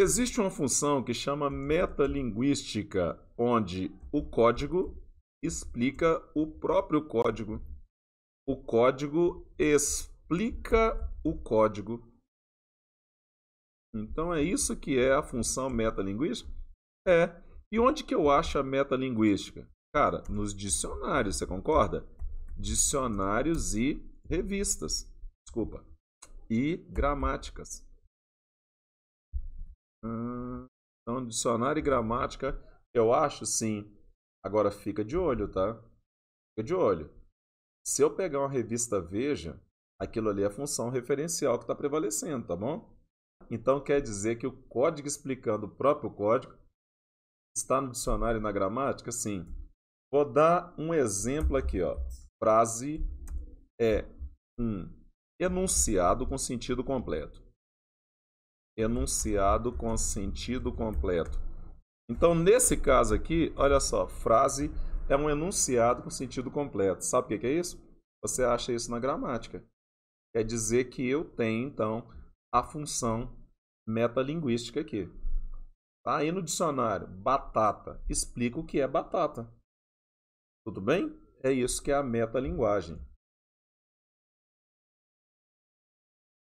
Existe uma função que chama metalinguística, onde o código explica o próprio código. O código explica o código. Então é isso que é a função metalinguística? É. E onde que eu acho a metalinguística? Cara, nos dicionários, você concorda? Dicionários e revistas. Desculpa. E gramáticas. Hum, então, dicionário e gramática, eu acho sim. Agora fica de olho, tá? Fica de olho. Se eu pegar uma revista Veja, aquilo ali é a função referencial que está prevalecendo, tá bom? Então quer dizer que o código explicando o próprio código está no dicionário e na gramática? Sim. Vou dar um exemplo aqui, ó. Frase é um enunciado com sentido completo enunciado com sentido completo. Então, nesse caso aqui, olha só, frase é um enunciado com sentido completo. Sabe o que é isso? Você acha isso na gramática. Quer dizer que eu tenho, então, a função metalinguística aqui. Tá aí no dicionário, batata. Explica o que é batata. Tudo bem? É isso que é a metalinguagem.